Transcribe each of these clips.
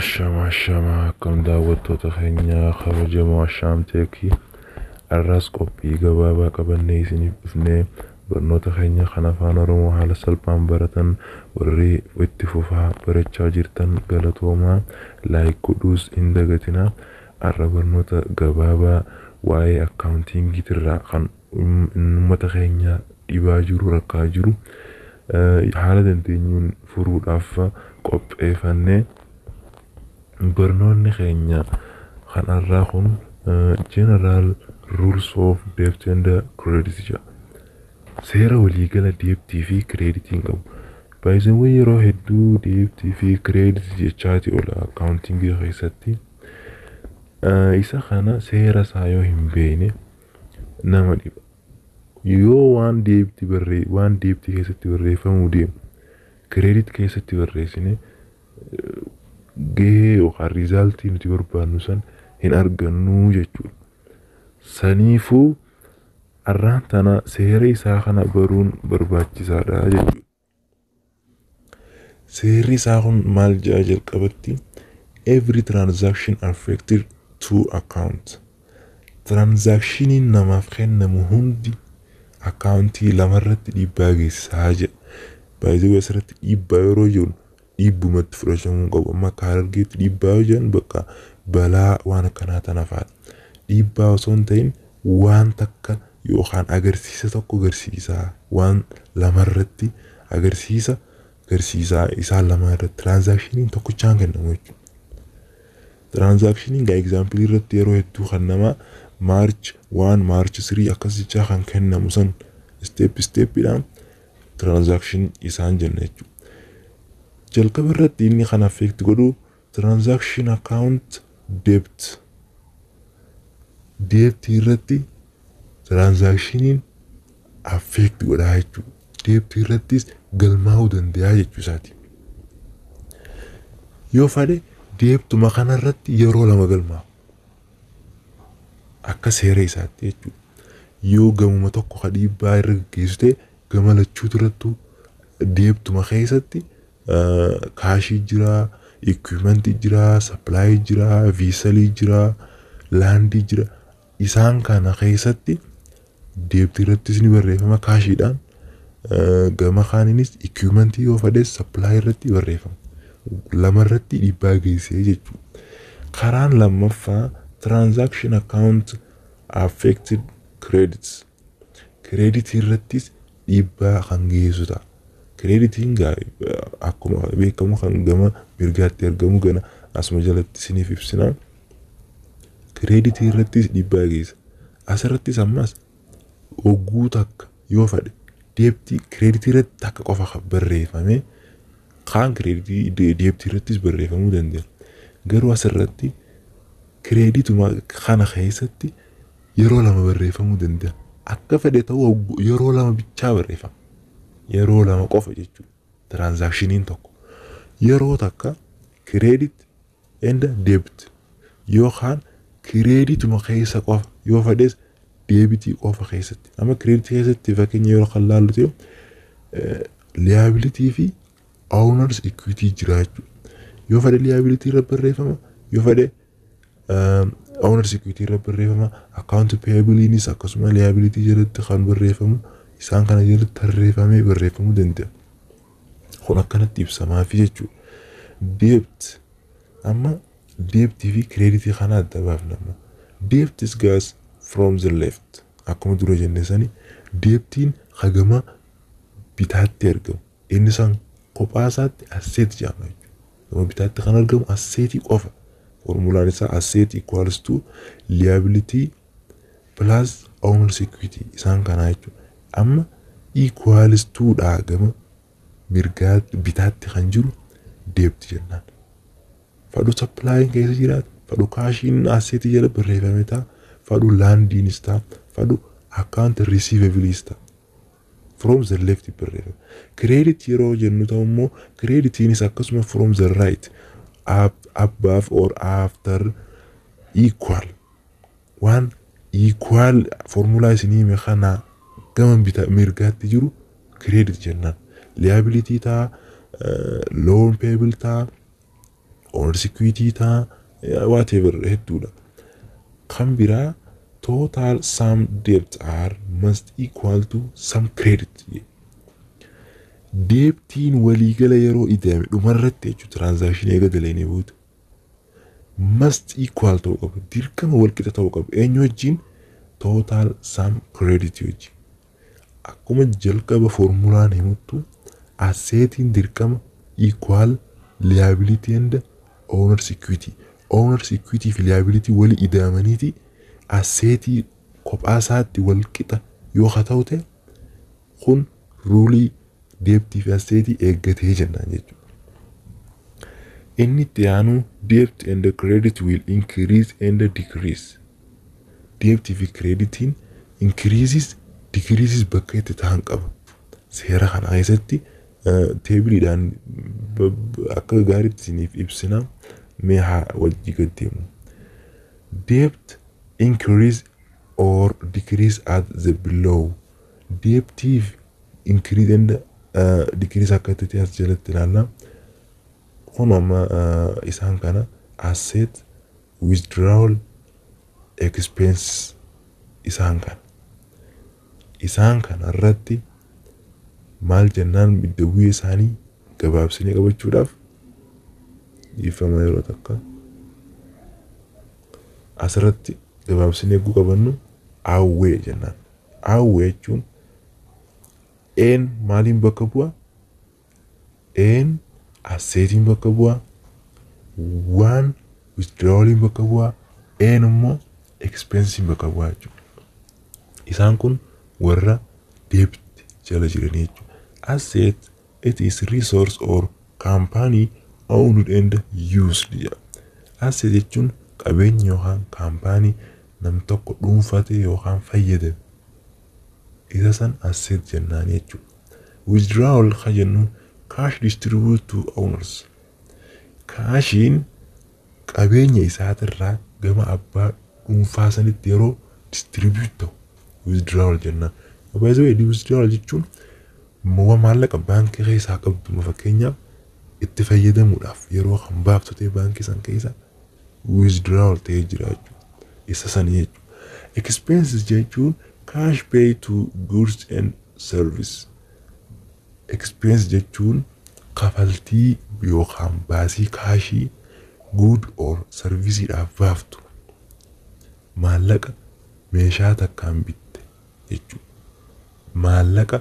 شما شما کم داوود تو تغییر خواهد جمع شام تکی ارز کوپی گوا با کبند نیست نیم barnoota keenya kan afaan Oromoo haala salphaan baratan warri itti fufaa barachaa jirtan galatoomaa laayik godhuus hin dagatinaa har'a barnoota gabaabaa waa'ee akkaawuntiingiitirraa kan um, uummata keenya dhibaa jiru rakkaa jiru eh, haala dandeenyuun furuudhaaf qopheefanne barnoonni keenya kan arraa kun jeneraal eh, rules of deeptender credit jedha seera waliigala deebtii fi kireeditiin qabu. Baay'isaawwan yeroo hedduu deebtii fi kireeditii jechaati ol akkaawuntingii keessatti. Uh, isa kana seera isaa yoo hin beekne nama dhiba. Yoo waan deebtii barree waan deebtii keessatti barreeffamuu deemu kireedit keessatti barreessine gahee yookaan nuti barbaannu san hin argannu jechuudha. Saniifuu Har'aan tana seera isaa kana baruun barbaachisaadha jechuudha. Seerri isaa kun maal jedha jalqabatti every transaction affected two accounts. Transaakshiniin namaaf kennamu hundi akkaawuntii lamarratti dhiibbaa geessisaa jedha. Baay'ee asirratti dhiibbaa yeroo jiru dhiibbumatti fudhatamuu qabu. Amma akka hargeetti dhiibbaa yoo jiran bakka balaa waan akkanaa tanafaadha. osoo hin ta'in waan takka yookaan agarsiisa tokko agarsiisaa waan lamarratti agarsiisa agarsiisaa isaan lama irratti tiraansaakshinii tokkichaan kennamu jechuudha. Tiraansaakshinii egzaampilii irratti yeroo hedduu kan namaa maarch waan maarch sirii akkasichaa kan kennamu san isteep isteeppiidhaan tiraansaakshinii isaan jenna jechuudha. Jalqaba irratti inni kan affeekti godhu tiraansaakshin akaawunt deebt irratti Tiraanzaakshiniin affect godhaa jechuudha. Deebtii irrattis galmaa'uu danda'a jechuusaati. Yoo fade deebtuma kanarratti yeroo lama galmaa'a. Akka seera isaatti jechuudha. Yoo gamuma tokko ka dhiibbaa irra geggeessite gama lachuutu irrattu deebtuma keessatti kaashii jiraa, ikwiimentii jiraa, sappilaayii jiraa, viisalii jiraa, laandii jiraa. Isaan kana keessatti deebtii irrattis ni barreeffama kaashiidhaan eh, gama kaaniinis ikiwumentii yoo fades sappilaayi irratti barreeffama lamarratti dhiibbaa geessee jechuudha. Karaan lammaffaa tiraansaakshin akaawunt affeektid kireedits kireeditii irrattis dhiibbaa kan geessu ta'a. Kireeditiin akkuma beekamu kan gama mirgaatti argamu gana asuma jalatti siniif ibsinaan kireeditii irrattis dhiibbaa geessa. Asirrattis ammaas. Hogguu takka yoo fedhe deebtii kireeditii irratti takka qofa barreeffamee kaan kireeditii irrattis barreeffamuu danda'a. Garuu asirratti kireedituma kana keessatti yeroo lama barreeffamuu danda'a. Akka fedhe ta'u yeroo lama bichaa barreeffama. Yeroo lama qofa jechuudha tiraansaakshiiniin tokko. Yeroo takka kireedit enda deebt yookaan kireedituma keessa qofa yoo fedhes deebitii qofa keessatti nama kireeditii keessatti fakkeenya yeroo kallaalluti liyaabilitii fi owners equity jiraachuu yoo fedhe liyaabilitii irra barreeffama yoo fedhe owners equity irra barreeffama akkaawunti peebiliinis akkasuma liyaabilitii jalatti kan barreeffamu isaan kana jalatti tarreeffamee barreeffamuu danda'a. Kun akkanatti ibsamaa fi jechuudha. Deebt amma deebtii fi kireeditii kana adda baafnama. Deebtis gaas from the left akkuma dura jenneessanii deeptiin hagama bitaatti argamu inni isaan kophaasaatti asseet jedhama gama bitaatti kan argamu asseetii qofa formulaan isaa asseet equals to liability plus own security isaan kanaa jechuudha amma equals to dha gama mirgaatti bitaatti kan jiru deepti jennaan fadhu supplying keessa jiraatu fadhu kaashiin asseetii jala barreeffame ta'a faɗo landini stan faɗo account receivabili stan from the left barreeffama credit yeroo jennu ta'u immoo creditiinis akkasuma from the right abbaaf or after equal waan equal formulaa isinii meeqanaa gama bita mirgaatti jiru credit jennaan liability ta'a loan payable ta'a on security ta'a whatever hedduudha kan biraa total sum debt r must equal to sum credit deebtiin waliigala yeroo ijaame dhumarratti jechuudha tiraanzaakshinii eegalee booda must equal ta'uu qaba dirqama walqixa ta'uu qaba eenyu wajjiin total sum credit wajjin akkuma jalqaba foormulaan himuttu asseetiin dirqama equal liability and owner's equity owner's equity fi liability walii idaamaniiti asseetii kophaa isaatti wal qixa yoo haa ta'u ta'e kun ruulii deebtii fi asseetii eeggatee jennaan jechuudha. Inni itti aanu debt and the credit will increase and decrease. Deebtii fi credittiin increases decreases bakka itti ta'an qaba. Seera kana keessatti teebiliidhaan akka gaariitti isiniif ibsinaa mee haa wajjii gaddeemu. Deebt increase or decrease at the below deeptiif increase uh, decrease akkaatti as jalatti ilaalla. Uh, isaan kana asset withdrawal expense isaan kana. Isaan kana irratti maal jennaan biddeewwii isaanii gabaabsinee qabachuudhaaf dhiifama yeroo takka asirratti. gabaabsinee eeguu qabannu hawwee jennaan. Hawwee jechuun een maaliin bakka bu'a? Een asseetiin bakka bu'a? Waan withdraawliin bakka bu'a? Een immoo ekspensiin bakka bu'a jechuudha. Isaan kun warra deebit jala jiranii jechuudha. Asset it is resource or company owned and used jedha. Asset jechuun qabeenya yookaan kaampaanii nam tokko dhuunfate yookaan fayyadame isa san asset jennaani jechuudha. Withdrawal kan jennuun cash distribute to owners. Kaashiin qabeenya isaatirraa gama abbaa dhuunfaa sanitti yeroo distribute ta'u withdrawal jenna. Gabaasawee withdrawal jechuun maallaqa baankii keessaa qabdu fakkeenyaaf itti fayyadamuudhaaf yeroo kan baaftatee baankii san keessa withdrawal ta'ee jira isa sanii jechuudha expenses jechuun cash pay to goods and service expense jechuun kafaltii yookaan baasii kaashii good or servisiidhaaf baaftu maallaqa meeshaa takkaan bitte jechuudha. Maallaqa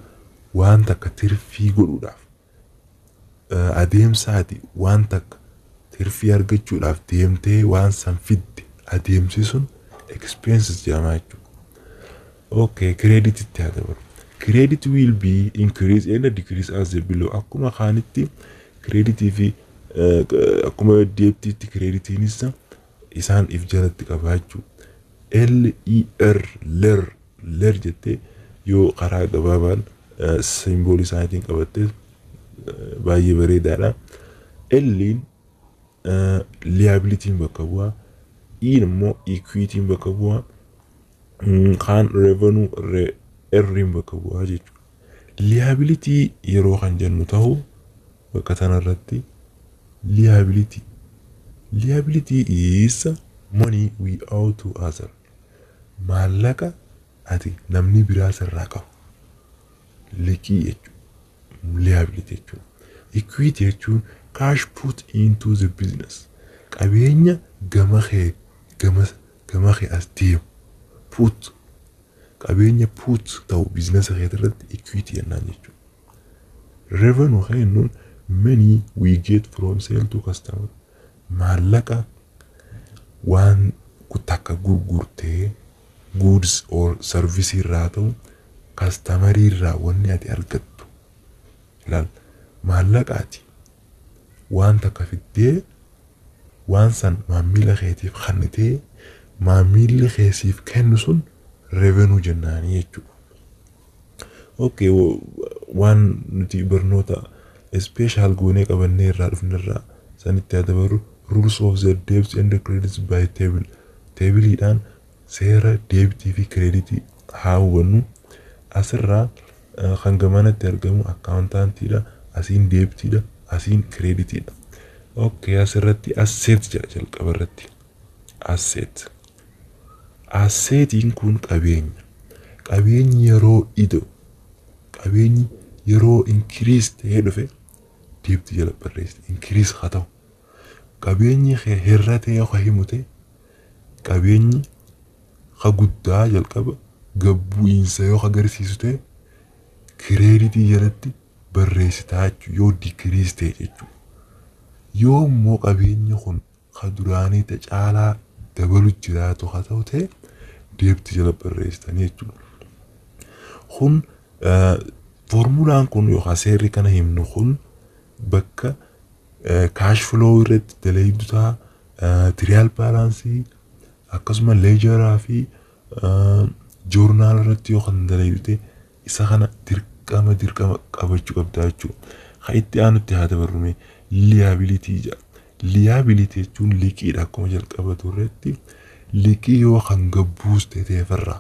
waan takka tirfii godhuudhaaf uh, adeemsaati waan takka tirfii argachuudhaaf deemtee waan san fidde adeemsisuun expenses jedhama jechuudha okay kireedititti haa dabalu credit will be akkuma kaanitti creditii fi akkuma deeptiitti creditiinis isaan if eh, jalatti qabaachuu e LER ler jettee yoo karaa gabaabaan eh, simboolii isaatiin eh, qabattee baay'ee bareedaadha. L'n liabilitiin bakka immoo equiitiin bakka bu'aa kaan mm, revenuu irriin bakka bu'aa jechuudha. Liabilitii yeroo kan jennu ta'u bakka tanarratti liabilitii. Liabilitii is money we owe to others. Maallaqa ati namni biraas irraa qabu. Liqii jechuudha. Liabilitii jechuudha. Equity jechuun cash put into the business. Qabeenya gama kee gama creativ, put qabeenya put ta'u biizinasa kee irratti equity jennaan jechuudha. Revenue kan jennuun money we get from sale to customer maallaqa waan takka gurgurtee goods or service irraa ta'u kaastamarii irraa wanni ati argattu ilaal maallaqaati waan takka fiddee waan san maamila keesiif kannitee maamilli keesiif kennu sun revenuu jennaanii jechuudha. ok waan nuti barnoota ispeeshaal goonee qabannee irraa sanitti haa dabaru rules of the debts and the by teebiliidhaan seera deebitii fi kireeditii haa hubannu asirraa kan gamanatti argamu akkaawuntaantiidha asiin deebitiidha asiin kireeditiidha. Okkee asirratti asseet jedha jalqaba irratti. Asseet. Asseetiin kun qabeenya. Qabeenyi yeroo idoo qabeenyi yeroo inkiriis ta'ee dhufe diibti jala barreessite inkiriis haa ta'u. Qabeenyi herratee haa himute qabeenyi haa guddaa jalqaba gabbu'iinsa yoo agarsiisu ta'e kireeditii jalatti barreessitaa yoo digiriis ta'e jechuudha. yoo immoo qabeenyi kun kan duraanii caalaa dabalu jiraatu haa ta'u ta'e jala barreessitanii jechuudha. Kun formulaan kun yookaan seerri kana himnu kun bakka kaash filoo irratti dalaguutaa tiriyaal akkasuma leejaraa fi joornaal irratti yookaan dalagute isa kana dirqama dirqama qabachuu qabda jechuudha. itti aanutti haa dabarrume. liyaabilitii jedhama. Liyaabilitii jechuun liqiidha akkuma jalqaba turreetti liqii yoo kan gabbuus ta'e ofirraa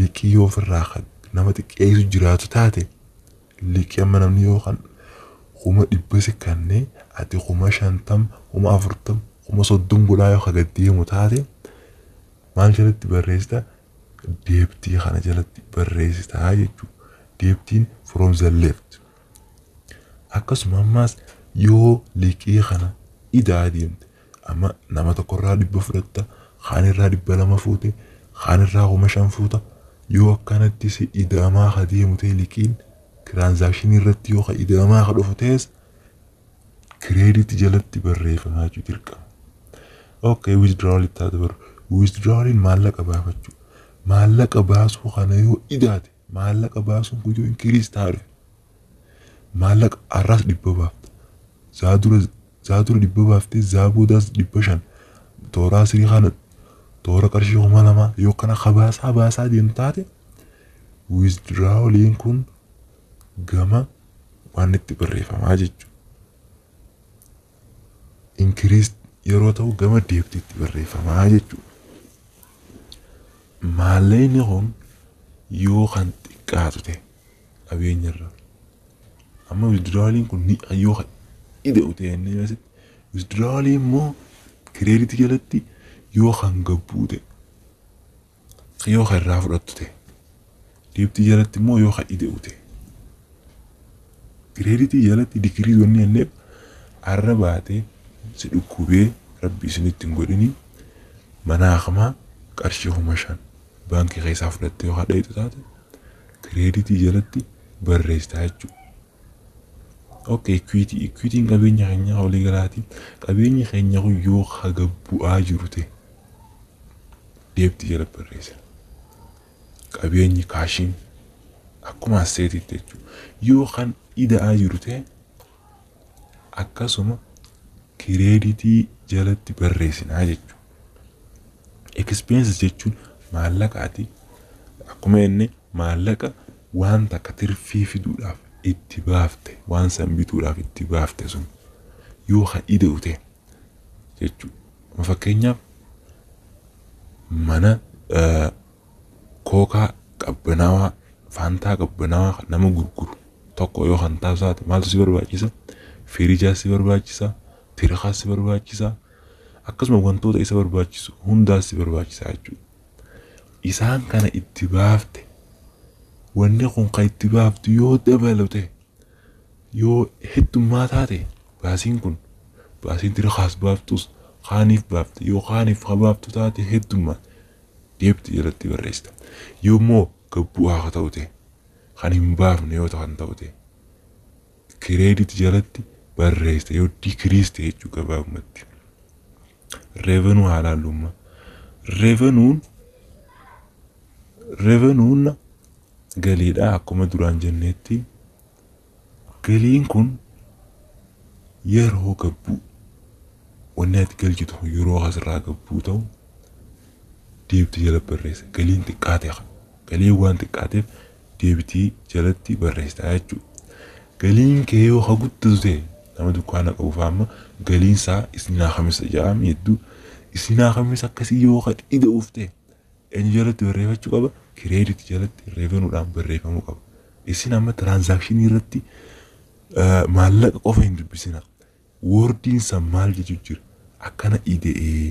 liqii yoo ofirraa kan nama xiqqeessu jiraatu taate liqii amma namni yoo kan kuma dhibba sikkannee ati kuma shantam kuma afurtam kuma soddom godhaa yoo gad deemu taate maal jalatti barreessita deebtii kana jalatti barreessitaa jechuudha. Deebtiin from the left akkasuma ammaas يو ليكي خنا إذا عادي أنت أما نما تقول رادي بفرطة خان الرادي بلا ما فوتة خان الراغو ما شان يو كانت تسي إذا ما خدي متي ليكين ترانزاكشن الرتي يو خا إذا ما خدو فوتيس كريديت جلت تبريف ما جو تلك أوكي ويزدرال التادبر ويزدرال مالك أبافتشو مالك أباسو خانا يو إذا عادي مالك أباسو كجو إنكريز تاري مالك أراس لبابافتا zaatura dhibba baaftee zaabuudhaas dhibba shan tooraa sirii kanan toora qarshii kuma lamaa yoo kana habaasaa baasaa deemu taate wizdiraawoliin kun gama waan itti barreeffamaa jechuudha. Inkiriis yeroo ta'u gama deebtiitti barreeffamaa jechuudha. Maalleen kun yoo kan xiqqaatu ta'e qabeenyarra amma wizdiraawoliin kun yoo kan hidhooteen Israa'eel immoo kireeditii jalatti yoo kan gabbuute yoo kan irraa fudhattute deebtii jalatti immoo yoo kan hidhoute kireeditii jalatti digirii wanni illee har'a baatee si dhukkubee rabbi isinitti hin godhinii manaa kamaa qarshii kuma shan baankii keessaa fudhattee yoo kan dha'itu taate kireeditii jalatti barreessitaa jechuudha. ok Kuti Kuti ngabenye kenya waligalati ngabenye kenya yo haga bu ajurute deebti jala barreessa qabeenyi kaashiin akkuma aseetitti jechu yoo kan ida'aa jiru akkasuma kireeditii jalatti barreessinaa jechuudha. Ekspeensi jechuun maallaqaati akkuma inni maallaqa waan takka tirfii fiduudhaaf itti baafte waan san itti baafte sun yoo ha'ide ute jechuudha. Fakkeenyaaf mana eh, kookaa qabbanaawaa faantaa qabbanaawaa nama gurguru tokko yoo kan taasisaate maaltu si barbaachisa? Firijaa si barbaachisa? Tirakaa si barbaachisa? Akkasuma wantoota isa barbaachisu hundaas si barbaachisa jechuudha. Isaan kana itti baafte ونقون قيد تباب يو دبلوته يو هد ما تاتي باسين كن باسين ترخص بابتوس خانيف بابت يو خانيف خبابتو تاتي هد ما ديبت يرتي بريست يو مو كبوها خطوته خانيم بافن يو تخان توته كريدت جلتي بريست يو ديكريست يجو كباب متي ريفنو على لما ريفنون ريفنون galiidha akkuma duraan jennetti galiin kun yeroo gabbu wanni ati galchitu yeroo asirraa gabbuu ta'u deebiti jala barreessa galiin xiqqaate galiin waan xiqqaateef deebitii jalatti barreessa jechuudha. Galiin kee yoo haguuttatu ta'e nama dukkaana qabu faama galiin isaa isinaa hamisa jedhama hedduu isinaa hamisa akkasii yoo kadhii da'uuf ta'e eenyu jalatti barreeffachuu qaba kireedit jalatti reevenuudhaan barreeffamuu qaba. Isin amma tiraansaakshinii irratti eh, maallaqa qofa hin dubbisina. Woordiin san maal jechuun jira akkana ide'ee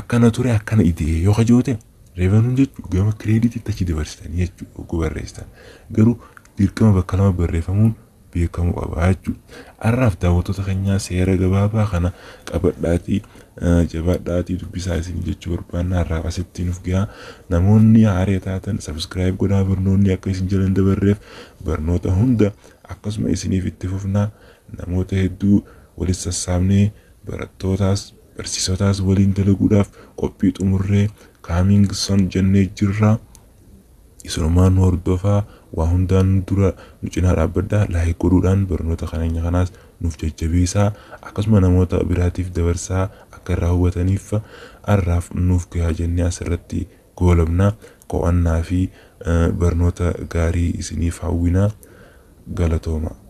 akkana ture akkana ide'ee yoo kajoote reevenuun jechuun gama kireeditti achi dabarsitanii jechuudha barreessitan. Garuu dirqama bakka lama barreeffamuun beekamu qaba jechuudha. Har'aaf daawwattoota keenyaa seera gabaabaa kana qabadhaatii eh, jabaadhaatii dubbisaa isin jechuu barbaanna har'aaf asitti nuuf gahaa. Namoonni haaree taatan sabiskiraayib godhaa barnoonni akka isin jala dabarreef barnoota hunda akkasuma isiniif itti fufnaa namoota hedduu walis sassaabnee barsiisotaas waliin dalaguudhaaf qophii xumurree kaamiing son jennee jirra. Isunumaan hordofaa. waa hundaan dura nu cinaa dhaabbadhaa laayik godhuudhaan barnoota kaneenya kanaas nuuf jajjabeessaa akkasuma namoota biraatiif dabarsaa akka irraa arraaf har'aaf nuuf gahaa jennee asirratti goolabnaa qo'annaa fi eh, barnoota gaarii isiniif hawwinaa galatooma.